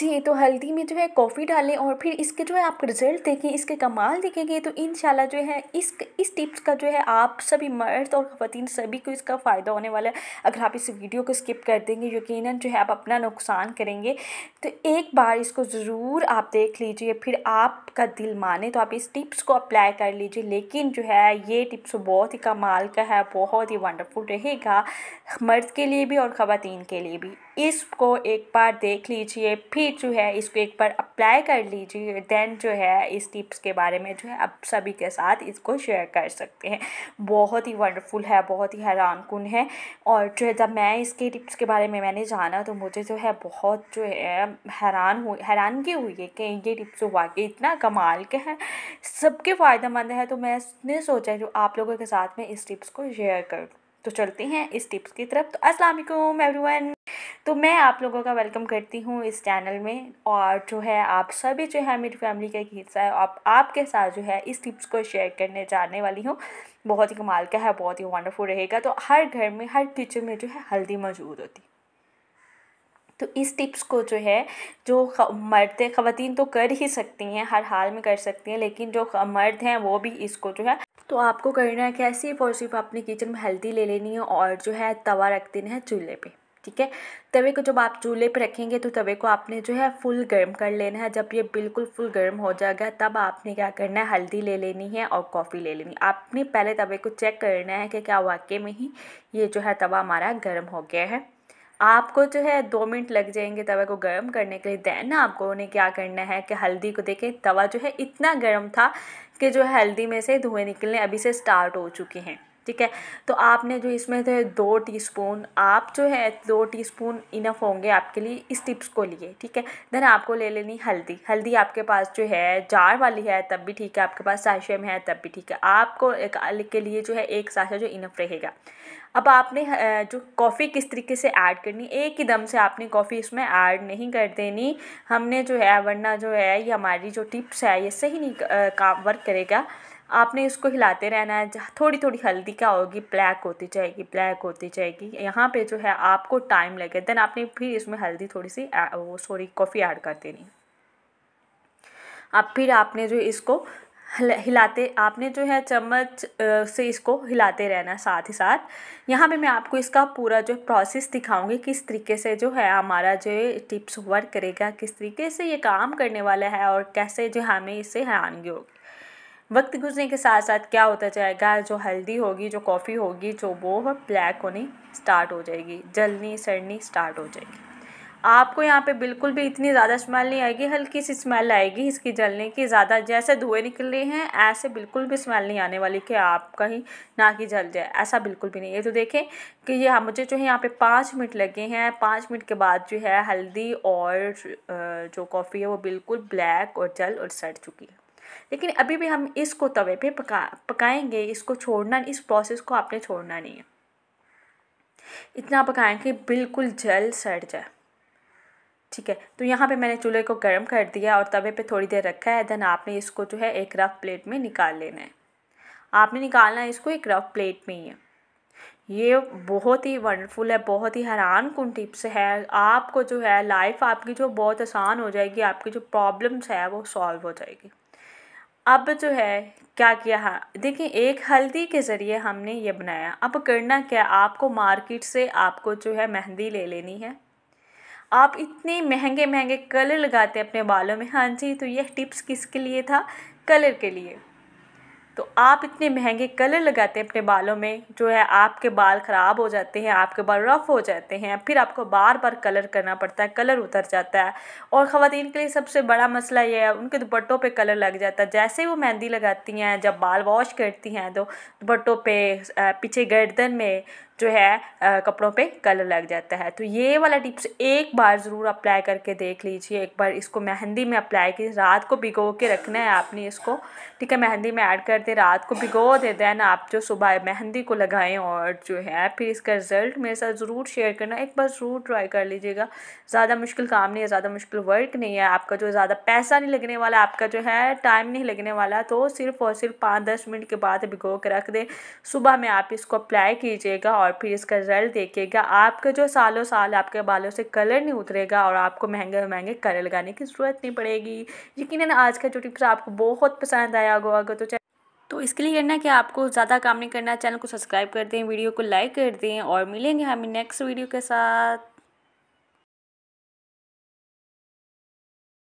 जी तो हल्दी में जो है कॉफ़ी डालें और फिर इसके जो है आप रिज़ल्ट देखें इसके कमाल देखेंगे तो इन जो है इस इस टिप्स का जो है आप सभी मर्द और ख़वान सभी को इसका फ़ायदा होने वाला है अगर आप इस वीडियो को स्किप कर देंगे यकीन जो है आप अपना नुकसान करेंगे तो एक बार इसको ज़रूर आप देख लीजिए फिर आपका दिल माने तो आप इस टिप्स को अप्लाई कर लीजिए लेकिन जो है ये टिप्स बहुत ही कमाल का है बहुत ही वंडरफुल रहेगा मर्द के लिए भी और ख़वान के लिए भी इसको एक बार देख लीजिए फिर जो है इसको एक बार अप्लाई कर लीजिए देन जो है इस टिप्स के बारे में जो है आप सभी के साथ इसको शेयर कर सकते हैं बहुत ही वंडरफुल है बहुत ही हैरान कन है और जो है जब मैं इसके टिप्स के बारे में मैंने जाना तो मुझे जो है बहुत जो है हैरान हुई हैरानगी हुई है कि ये टिप्स वाकई इतना कमाल के हैं सबके फ़ायदेमंद है तो मैंने सोचा जो आप लोगों के साथ में इस टिप्स को शेयर कर तो चलते हैं इस टिप्स की तरफ तो असलम एवरी एवरीवन तो मैं आप लोगों का वेलकम करती हूँ इस चैनल में और जो है आप सभी जो है मेरी फैमिली का एक हिस्सा है आप आपके साथ जो है इस टिप्स को शेयर करने जाने वाली हूँ बहुत ही कमाल का है बहुत ही वंडरफुल रहेगा तो हर घर में हर किचन में जो है हल्दी मौजूद होती तो इस टिप्स को जो है जो मर्द ख़वान तो कर ही सकती हैं हर हाल में कर सकती हैं लेकिन जो मर्द हैं वो भी इसको जो है तो आपको करना है क्या सिर्फ और सिर्फ अपने किचन में हल्दी ले लेनी है और जो है तवा रख देना है चूल्हे पे ठीक है तवे को जब आप चूल्हे पर रखेंगे तो तवे को आपने जो है फुल गर्म कर लेना है जब ये बिल्कुल फुल गर्म हो जाएगा तब आपने क्या करना है हल्दी ले लेनी है और कॉफ़ी ले लेनी आपने पहले तवे को चेक करना है कि क्या वाकई में ही ये जो है तवा हमारा गर्म हो गया है आपको जो है दो मिनट लग जाएंगे तवे को गर्म करने के लिए देन आपको उन्हें क्या करना है कि हल्दी को देखें तवा जो है इतना गर्म था कि जो है हल्दी में से धुएँ निकलने अभी से स्टार्ट हो चुके हैं ठीक है तो आपने जो इसमें थे दो टीस्पून आप जो है दो टीस्पून इनफ होंगे आपके लिए इस टिप्स को लिए ठीक है देन आपको ले लेनी हल्दी हल्दी आपके पास जो है जार वाली है तब भी ठीक है आपके पास साशे में है तब भी ठीक है आपको एक के लिए जो है एक साशा जो इनफ रहेगा अब आपने जो कॉफ़ी किस तरीके से ऐड करनी एक ही दम से आपने कॉफ़ी इसमें ऐड नहीं कर देनी हमने जो है वरना जो है ये हमारी जो टिप्स है ये सही नहीं काम वर्क करेगा आपने इसको हिलाते रहना है थोड़ी थोड़ी हल्दी क्या होगी ब्लैक होती जाएगी ब्लैक होती जाएगी यहाँ पे जो है आपको टाइम लगे देन आपने फिर इसमें हल्दी थोड़ी सी वो सॉरी कॉफ़ी ऐड कर देनी अब फिर आपने जो इसको हिलाते आपने जो है चम्मच से इसको हिलाते रहना साथ ही साथ यहाँ पे मैं आपको इसका पूरा जो प्रोसेस दिखाऊंगी किस तरीके से जो है हमारा जो टिप्स वर्क करेगा किस तरीके से ये काम करने वाला है और कैसे जो हमें इससे हैरानगी होगी वक्त गुजरने के साथ साथ क्या होता जाएगा जो हल्दी होगी जो कॉफ़ी होगी जो वो ब्लैक होनी स्टार्ट हो जाएगी जलनी सड़नी स्टार्ट हो जाएगी आपको यहाँ पे बिल्कुल भी इतनी ज़्यादा स्मेल नहीं आएगी हल्की सी स्मेल आएगी इसकी जलने की ज़्यादा जैसे धुएँ निकल रहे हैं ऐसे बिल्कुल भी स्मेल नहीं आने वाली कि आप कहीं ना कि जल जाए ऐसा बिल्कुल भी नहीं है तो देखें कि ये हाँ मुझे जो है यहाँ पे पाँच मिनट लगे हैं पाँच मिनट के बाद जो है हल्दी और जो कॉफ़ी है वो बिल्कुल ब्लैक और जल और सड़ चुकी है लेकिन अभी भी हम इसको तवे पे पका पकाएंगे इसको छोड़ना इस प्रोसेस को आपने छोड़ना नहीं है इतना पकाएं कि बिल्कुल जल सड़ जाए ठीक है तो यहाँ पे मैंने चूल्हे को गर्म कर दिया और तवे पे थोड़ी देर रखा है देन आपने इसको जो है एक रफ़ प्लेट में निकाल लेना है आपने निकालना है इसको एक रफ़ प्लेट में ही है ये बहुत ही वंडरफुल है बहुत ही हैरान कन टिप्स है आपको जो है लाइफ आपकी जो बहुत आसान हो जाएगी आपकी जो प्रॉब्लम्स है वो सॉल्व हो जाएगी अब जो है क्या किया हाँ देखिए एक हल्दी के ज़रिए हमने ये बनाया अब करना क्या आपको मार्केट से आपको जो है मेहंदी ले लेनी है आप इतने महंगे महंगे कलर लगाते हैं अपने बालों में हाँ जी तो यह टिप्स किसके लिए था कलर के लिए तो आप इतने महंगे कलर लगाते हैं अपने बालों में जो है आपके बाल ख़राब हो जाते हैं आपके बाल रफ़ हो जाते हैं फिर आपको बार बार कलर करना पड़ता है कलर उतर जाता है और ख़वान के लिए सबसे बड़ा मसला यह है उनके दुपट्टों पर कलर लग जाता है जैसे वो मेहंदी लगाती हैं जब बाल वॉश करती हैं तो दुपट्टों पर पीछे गर्दन में जो है आ, कपड़ों पे कलर लग जाता है तो ये वाला टिप्स एक बार ज़रूर अप्लाई करके देख लीजिए एक बार इसको मेहंदी में अप्लाई की रात को भिगो के रखना है आपने इसको ठीक है मेहंदी में ऐड कर दे रात को भिगो दे दें आप जो सुबह मेहंदी को लगाएं और जो है फिर इसका रिज़ल्ट मेरे साथ ज़रूर शेयर करना एक बार ज़रूर ट्राई कर लीजिएगा ज़्यादा मुश्किल काम नहीं है ज़्यादा मुश्किल वर्क नहीं है आपका जो ज़्यादा पैसा नहीं लगने वाला आपका जो है टाइम नहीं लगने वाला तो सिर्फ़ और सिर्फ पाँच दस मिनट के बाद भिगो के रख दें सुबह में आप इसको अप्लाई कीजिएगा और और फिर इसका रिजल्ट देखिएगा आपके जो सालों साल आपके बालों से कलर नहीं उतरेगा और आपको महंगे महंगे कलर लगाने की ज़रूरत नहीं पड़ेगी यकीन आज का जो टिप्स आपको बहुत पसंद आया होगा अगर तो तो इसके लिए करना कि आपको ज़्यादा काम नहीं करना चैनल को सब्सक्राइब कर दें वीडियो को लाइक कर दें और मिलेंगे हमें नेक्स्ट वीडियो के साथ